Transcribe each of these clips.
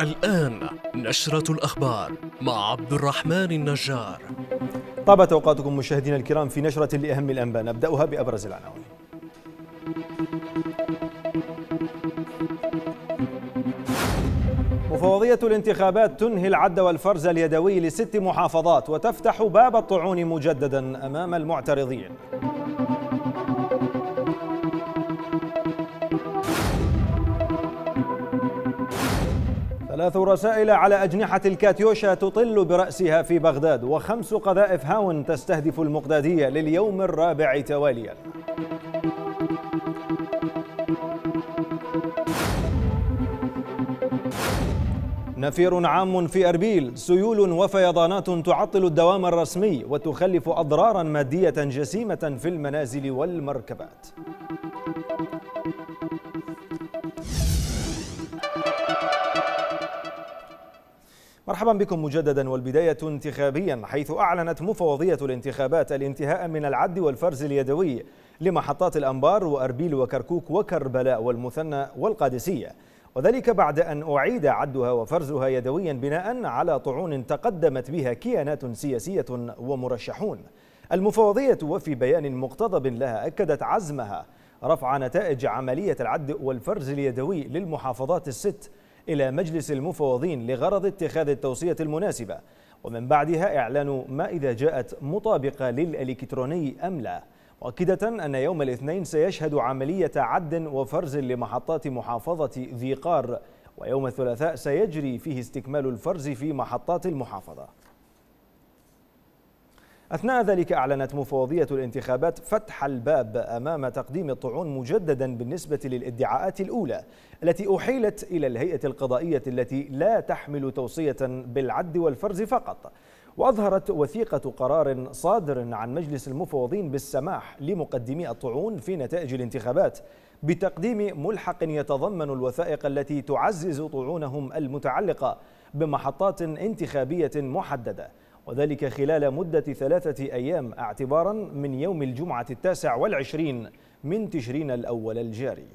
الآن نشرة الأخبار مع عبد الرحمن النجار طابت أوقاتكم مشاهدينا الكرام في نشرة لأهم الأنباء نبدأها بأبرز العناوين مفوضية الانتخابات تنهي العد والفرز اليدوي لست محافظات وتفتح باب الطعون مجددا أمام المعترضين ثلاث رسائل على أجنحة الكاتيوشا تطل برأسها في بغداد وخمس قذائف هاون تستهدف المقدادية لليوم الرابع تواليا نفير عام في أربيل سيول وفيضانات تعطل الدوام الرسمي وتخلف أضرارا مادية جسيمة في المنازل والمركبات مرحبا بكم مجددا والبداية انتخابيا حيث أعلنت مفوضية الانتخابات الانتهاء من العد والفرز اليدوي لمحطات الأنبار وأربيل وكركوك وكربلاء والمثنى والقادسية وذلك بعد أن أعيد عدها وفرزها يدويا بناء على طعون تقدمت بها كيانات سياسية ومرشحون المفوضية وفي بيان مقتضب لها أكدت عزمها رفع نتائج عملية العد والفرز اليدوي للمحافظات الست إلى مجلس المفوضين لغرض اتخاذ التوصية المناسبة ومن بعدها إعلان ما إذا جاءت مطابقة للإلكتروني أم لا مؤكدة أن يوم الاثنين سيشهد عملية عد وفرز لمحطات محافظة ذيقار ويوم الثلاثاء سيجري فيه استكمال الفرز في محطات المحافظة أثناء ذلك أعلنت مفوضية الانتخابات فتح الباب أمام تقديم الطعون مجددا بالنسبة للادعاءات الأولى التي أحيلت إلى الهيئة القضائية التي لا تحمل توصية بالعد والفرز فقط وأظهرت وثيقة قرار صادر عن مجلس المفوضين بالسماح لمقدمي الطعون في نتائج الانتخابات بتقديم ملحق يتضمن الوثائق التي تعزز طعونهم المتعلقة بمحطات انتخابية محددة وذلك خلال مدة ثلاثة أيام اعتبارا من يوم الجمعة التاسع والعشرين من تشرين الأول الجاري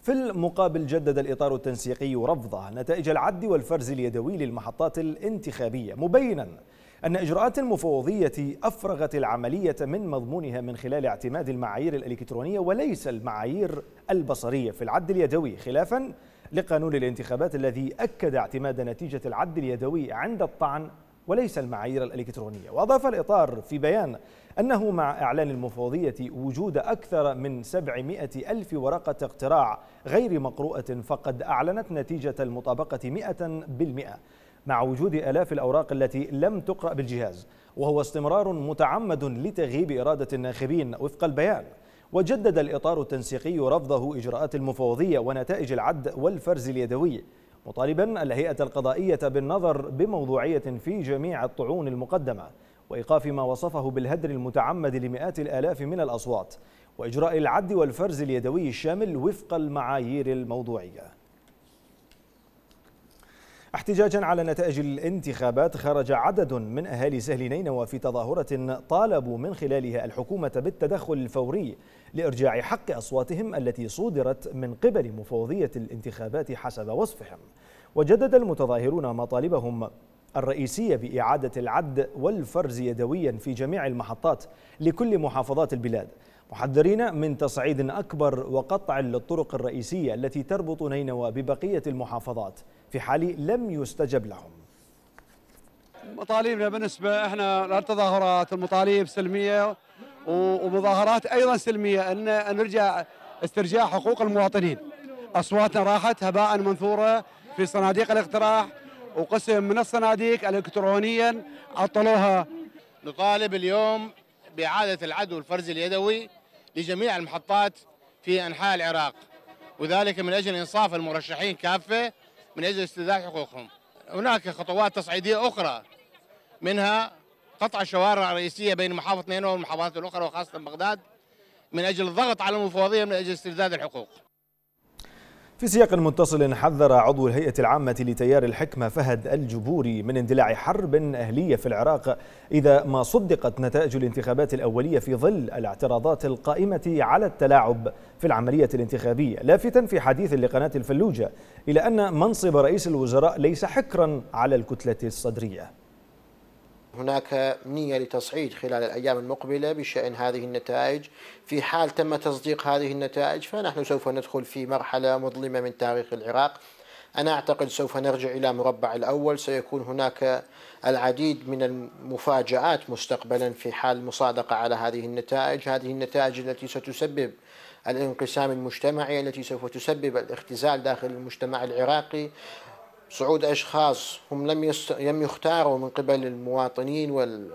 في المقابل جدد الإطار التنسيقي رفضه نتائج العد والفرز اليدوي للمحطات الانتخابية مبينا أن إجراءات المفوضية أفرغت العملية من مضمونها من خلال اعتماد المعايير الإلكترونية وليس المعايير البصرية في العد اليدوي خلافاً لقانون الانتخابات الذي أكد اعتماد نتيجة العد اليدوي عند الطعن وليس المعايير الإلكترونية وأضاف الإطار في بيان أنه مع إعلان المفوضية وجود أكثر من 700 ألف ورقة اقتراع غير مقروءة فقد أعلنت نتيجة المطابقة 100% مع وجود ألاف الأوراق التي لم تقرأ بالجهاز وهو استمرار متعمد لتغييب إرادة الناخبين وفق البيان وجدد الإطار التنسيقي رفضه إجراءات المفوضية ونتائج العد والفرز اليدوي مطالبا الهيئة القضائية بالنظر بموضوعية في جميع الطعون المقدمة وإيقاف ما وصفه بالهدر المتعمد لمئات الآلاف من الأصوات وإجراء العد والفرز اليدوي الشامل وفق المعايير الموضوعية احتجاجا على نتائج الانتخابات خرج عدد من أهالي سهل نينوى في تظاهرة طالبوا من خلالها الحكومة بالتدخل الفوري لإرجاع حق أصواتهم التي صودرت من قبل مفوضية الانتخابات حسب وصفهم وجدد المتظاهرون مطالبهم الرئيسية بإعادة العد والفرز يدويا في جميع المحطات لكل محافظات البلاد محذرين من تصعيد أكبر وقطع للطرق الرئيسية التي تربط نينوى ببقية المحافظات في حال لم يستجب لهم مطالبنا بالنسبة احنا تظاهرات المطالب سلمية ومظاهرات أيضا سلمية أن نرجع استرجاع حقوق المواطنين أصواتنا راحت هباء منثورة في صناديق الاقتراح وقسم من الصناديق الإلكترونيا عطلوها نطالب اليوم بإعادة العدو الفرز اليدوي لجميع المحطات في أنحاء العراق وذلك من أجل إنصاف المرشحين كافة من اجل استرداد حقوقهم. هناك خطوات تصعيديه اخرى منها قطع الشوارع الرئيسيه بين محافظه نينوى والمحافظات الاخرى وخاصه بغداد من اجل الضغط على المفوضيه من اجل استرداد الحقوق. في سياق متصل حذر عضو الهيئة العامة لتيار الحكمة فهد الجبوري من اندلاع حرب أهلية في العراق إذا ما صدقت نتائج الانتخابات الأولية في ظل الاعتراضات القائمة على التلاعب في العملية الانتخابية لافتا في حديث لقناة الفلوجة إلى أن منصب رئيس الوزراء ليس حكرا على الكتلة الصدرية هناك نية لتصعيد خلال الأيام المقبلة بشأن هذه النتائج في حال تم تصديق هذه النتائج فنحن سوف ندخل في مرحلة مظلمة من تاريخ العراق أنا أعتقد سوف نرجع إلى مربع الأول سيكون هناك العديد من المفاجآت مستقبلا في حال المصادقة على هذه النتائج هذه النتائج التي ستسبب الانقسام المجتمعي التي سوف تسبب الاختزال داخل المجتمع العراقي صعود أشخاص هم لم لم يختاروا من قبل المواطنين وال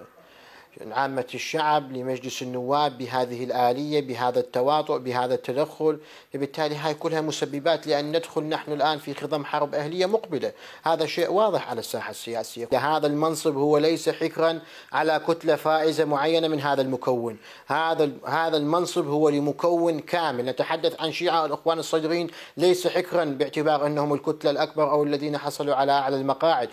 عامة الشعب لمجلس النواب بهذه الآلية بهذا التواطؤ بهذا التدخل وبالتالي هاي كلها مسببات لأن ندخل نحن الآن في خضم حرب أهلية مقبلة هذا شيء واضح على الساحة السياسية هذا المنصب هو ليس حكرا على كتلة فائزة معينة من هذا المكون هذا هذا المنصب هو لمكون كامل نتحدث عن شيعة الإخوان الصدرين ليس حكرا باعتبار أنهم الكتلة الأكبر أو الذين حصلوا على أعلى المقاعد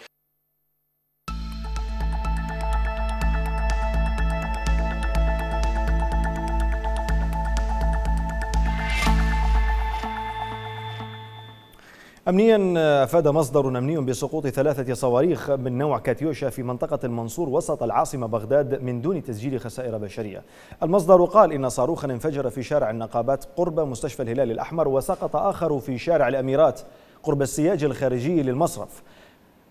أمنيا أفاد مصدر أمني بسقوط ثلاثة صواريخ من نوع كاتيوشا في منطقة المنصور وسط العاصمة بغداد من دون تسجيل خسائر بشرية المصدر قال إن صاروخا انفجر في شارع النقابات قرب مستشفى الهلال الأحمر وسقط آخر في شارع الأميرات قرب السياج الخارجي للمصرف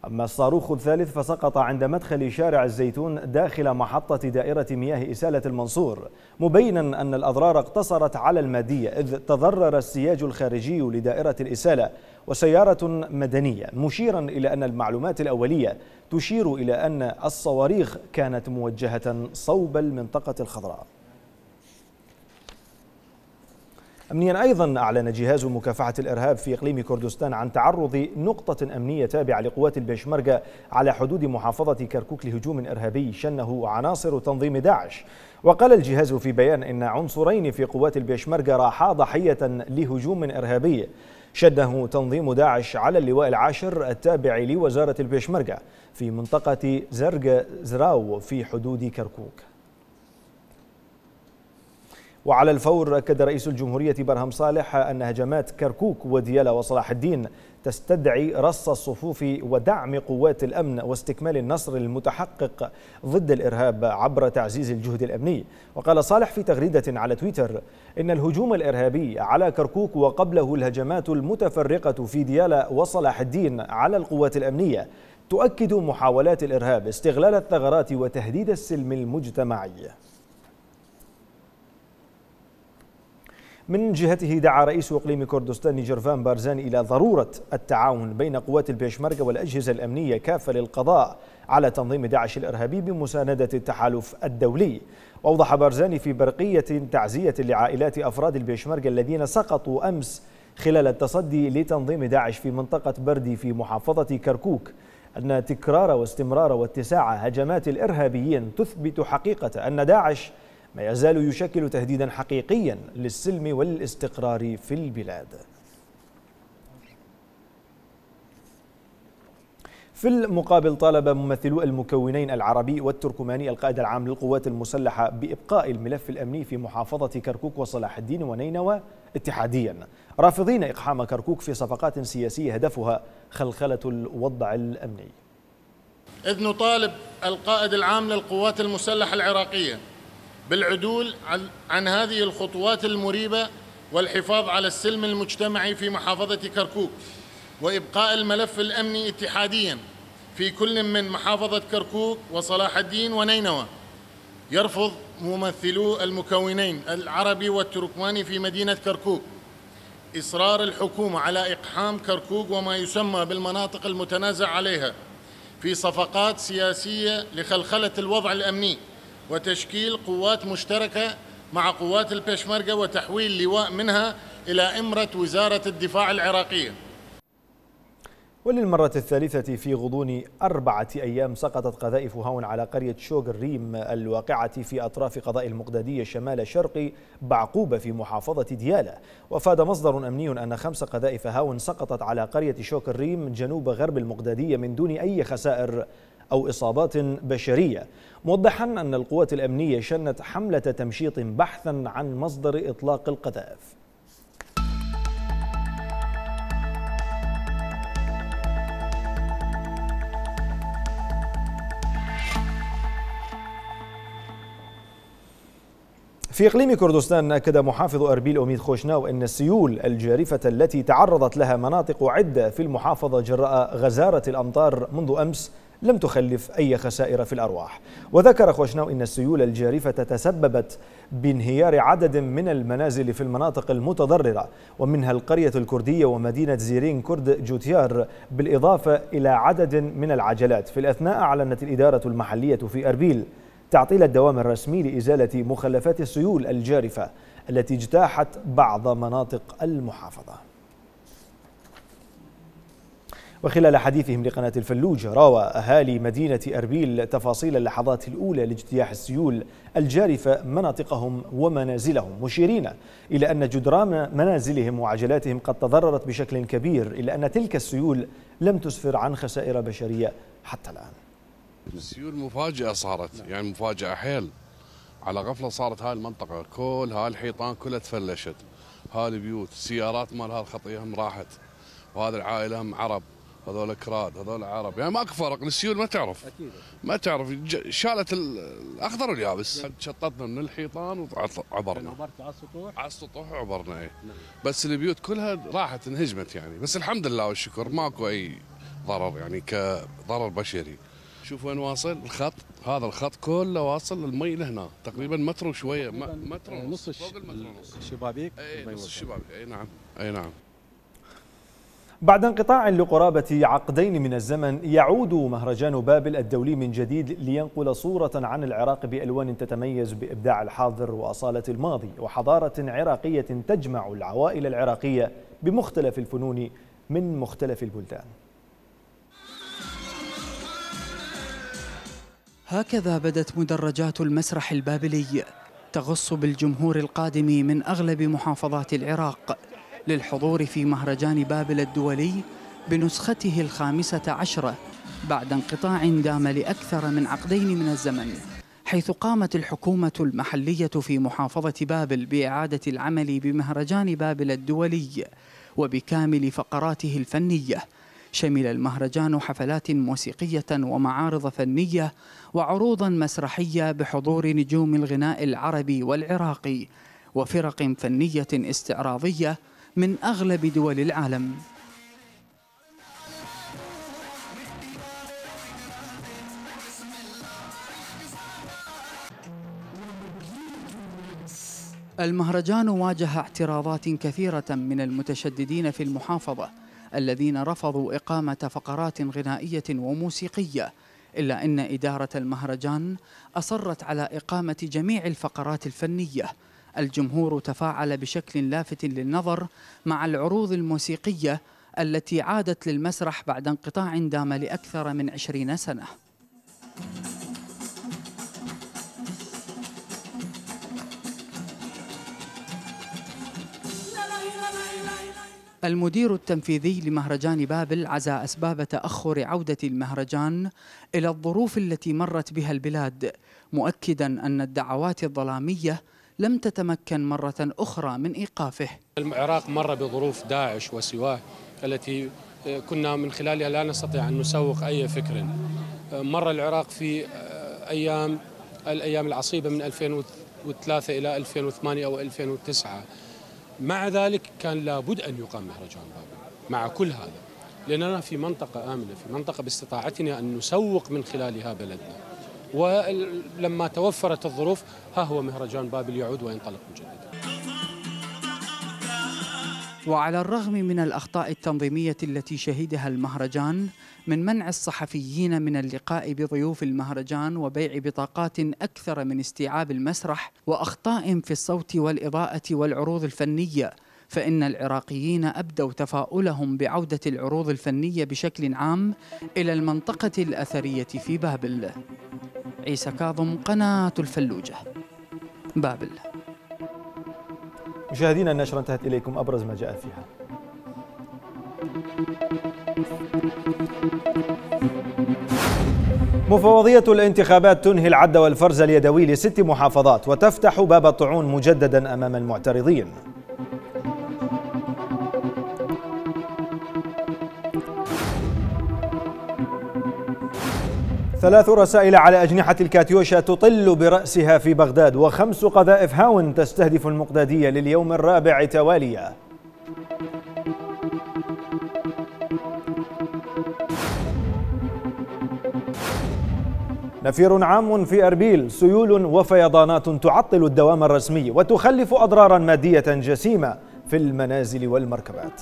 أما الصاروخ الثالث فسقط عند مدخل شارع الزيتون داخل محطة دائرة مياه إسالة المنصور مبينا أن الأضرار اقتصرت على المادية إذ تضرر السياج الخارجي لدائرة الإسالة وسيارة مدنية مشيرا إلى أن المعلومات الأولية تشير إلى أن الصواريخ كانت موجهة صوب المنطقة الخضراء أمنيا أيضا أعلن جهاز مكافحة الإرهاب في إقليم كردستان عن تعرض نقطة أمنية تابعة لقوات البيشمركة على حدود محافظة كركوك لهجوم إرهابي شنه عناصر تنظيم داعش وقال الجهاز في بيان إن عنصرين في قوات البيشمركة راحا ضحية لهجوم إرهابي شده تنظيم داعش على اللواء العاشر التابع لوزارة البيشمركة في منطقة زرق زراو في حدود كركوك وعلى الفور أكد رئيس الجمهورية برهم صالح أن هجمات كركوك وديالا وصلاح الدين تستدعي رص الصفوف ودعم قوات الأمن واستكمال النصر المتحقق ضد الإرهاب عبر تعزيز الجهد الأمني وقال صالح في تغريدة على تويتر إن الهجوم الإرهابي على كركوك وقبله الهجمات المتفرقة في ديالا وصلاح الدين على القوات الأمنية تؤكد محاولات الإرهاب استغلال الثغرات وتهديد السلم المجتمعي من جهته دعا رئيس اقليم كردستان جرفان بارزان الى ضروره التعاون بين قوات البيشمركه والاجهزه الامنيه كافه للقضاء على تنظيم داعش الارهابي بمسانده التحالف الدولي. واوضح بارزاني في برقيه تعزيه لعائلات افراد البيشمركه الذين سقطوا امس خلال التصدي لتنظيم داعش في منطقه بردي في محافظه كركوك ان تكرار واستمرار واتساع هجمات الارهابيين تثبت حقيقه ان داعش ما يزال يشكل تهديدا حقيقيا للسلم والاستقرار في البلاد في المقابل طالب ممثلو المكونين العربي والتركماني القائد العام للقوات المسلحة بإبقاء الملف الأمني في محافظة كركوك وصلاح الدين ونينوى اتحاديا رافضين إقحام كركوك في صفقات سياسية هدفها خلخلة الوضع الأمني إذ نطالب القائد العام للقوات المسلحة العراقية بالعدول عن هذه الخطوات المريبة والحفاظ على السلم المجتمعي في محافظة كركوك وإبقاء الملف الأمني اتحادياً في كل من محافظة كركوك وصلاح الدين ونينوى يرفض ممثلو المكونين العربي والتركماني في مدينة كركوك إصرار الحكومة على إقحام كركوك وما يسمى بالمناطق المتنازع عليها في صفقات سياسية لخلخلة الوضع الأمني وتشكيل قوات مشتركة مع قوات البشمركة وتحويل لواء منها إلى إمرة وزارة الدفاع العراقية وللمرة الثالثة في غضون أربعة أيام سقطت قذائف هاون على قرية شوغ الريم الواقعة في أطراف قضاء المقدادية شمال شرق بعقوبة في محافظة ديالى وفاد مصدر أمني أن خمس قذائف هاون سقطت على قرية شوق الريم جنوب غرب المقدادية من دون أي خسائر أو إصابات بشرية موضحا أن القوات الأمنية شنت حملة تمشيط بحثا عن مصدر إطلاق القذائف في إقليم كردستان أكد محافظ أربيل أميد خوشناو أن السيول الجارفة التي تعرضت لها مناطق عدة في المحافظة جراء غزارة الأمطار منذ أمس لم تخلف أي خسائر في الأرواح وذكر خوشناو إن السيول الجارفة تسببت بانهيار عدد من المنازل في المناطق المتضررة ومنها القرية الكردية ومدينة زيرين كرد جوتيار بالإضافة إلى عدد من العجلات في الأثناء أعلنت الإدارة المحلية في أربيل تعطيل الدوام الرسمي لإزالة مخلفات السيول الجارفة التي اجتاحت بعض مناطق المحافظة وخلال حديثهم لقناة الفلوج روى أهالي مدينة أربيل تفاصيل اللحظات الأولى لاجتياح السيول الجارفة مناطقهم ومنازلهم مشيرين إلى أن جدران منازلهم وعجلاتهم قد تضررت بشكل كبير إلا أن تلك السيول لم تسفر عن خسائر بشرية حتى الآن السيول مفاجأة صارت يعني مفاجأة حيل على غفلة صارت هاي المنطقة كل هاي الحيطان كلها تفلشت هاي البيوت السيارات مالها الخطية هم راحت وهذه العائلة هم عرب هذول كراد هذول عرب يعني ماكو فرق السيول ما تعرف اكيد ما تعرف شالت الاخضر واليابس شطتنا من الحيطان وعبرنا عبرت على السطوح على السطوح وعبرنا اي نعم. بس البيوت كلها راحت انهجمت يعني بس الحمد لله والشكر ماكو اي ضرر يعني كضرر بشري شوف وين واصل الخط هذا الخط كله واصل المي لهنا تقريبا نعم. متر وشويه متر ونص آه، فوق المتر ونص الشبابيك اي نص الشبابيك اي نعم اي نعم بعد انقطاع لقرابة عقدين من الزمن يعود مهرجان بابل الدولي من جديد لينقل صورة عن العراق بألوان تتميز بإبداع الحاضر وأصالة الماضي وحضارة عراقية تجمع العوائل العراقية بمختلف الفنون من مختلف البلدان هكذا بدت مدرجات المسرح البابلي تغص بالجمهور القادم من أغلب محافظات العراق للحضور في مهرجان بابل الدولي بنسخته الخامسة عشرة بعد انقطاع دام لأكثر من عقدين من الزمن حيث قامت الحكومة المحلية في محافظة بابل بإعادة العمل بمهرجان بابل الدولي وبكامل فقراته الفنية شمل المهرجان حفلات موسيقية ومعارض فنية وعروضا مسرحية بحضور نجوم الغناء العربي والعراقي وفرق فنية استعراضية من أغلب دول العالم المهرجان واجه اعتراضات كثيرة من المتشددين في المحافظة الذين رفضوا إقامة فقرات غنائية وموسيقية إلا أن إدارة المهرجان أصرت على إقامة جميع الفقرات الفنية الجمهور تفاعل بشكل لافت للنظر مع العروض الموسيقية التي عادت للمسرح بعد انقطاع دام لأكثر من عشرين سنة المدير التنفيذي لمهرجان بابل عزا أسباب تأخر عودة المهرجان إلى الظروف التي مرت بها البلاد مؤكدا أن الدعوات الظلامية لم تتمكن مرة أخرى من إيقافه العراق مر بظروف داعش وسواه التي آه، كنا من خلالها لا نستطيع أن نسوق أي فكر آه، مر العراق في آه، أيام الأيام العصيبة من 2003 إلى 2008 أو 2009 مع ذلك كان لابد أن يقام مهرجان بابل مع كل هذا لأننا في منطقة آمنة في منطقة باستطاعتنا أن نسوق من خلالها بلدنا ولما توفرت الظروف ها هو مهرجان بابل يعود وينطلق من جديد وعلى الرغم من الأخطاء التنظيمية التي شهدها المهرجان من منع الصحفيين من اللقاء بضيوف المهرجان وبيع بطاقات أكثر من استيعاب المسرح وأخطاء في الصوت والإضاءة والعروض الفنية فإن العراقيين أبدوا تفاؤلهم بعودة العروض الفنية بشكل عام إلى المنطقة الأثرية في بابل عيسى كاظم قناة الفلوجة بابل مشاهدينا النشرة انتهت إليكم أبرز ما جاء فيها مفوضية الانتخابات تنهي العد والفرز اليدوي لست محافظات وتفتح باب الطعون مجددا أمام المعترضين ثلاث رسائل على أجنحة الكاتيوشا تطل برأسها في بغداد وخمس قذائف هاون تستهدف المقدادية لليوم الرابع تواليا نفير عام في أربيل سيول وفيضانات تعطل الدوام الرسمي وتخلف أضرارا مادية جسيمة في المنازل والمركبات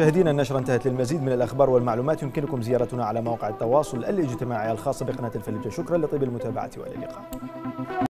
مشاهدينا النشرة انتهت للمزيد من الأخبار والمعلومات يمكنكم زيارتنا على مواقع التواصل الاجتماعي الخاصة بقناة الفلبجة شكرا لطيب المتابعة وإلى اللقاء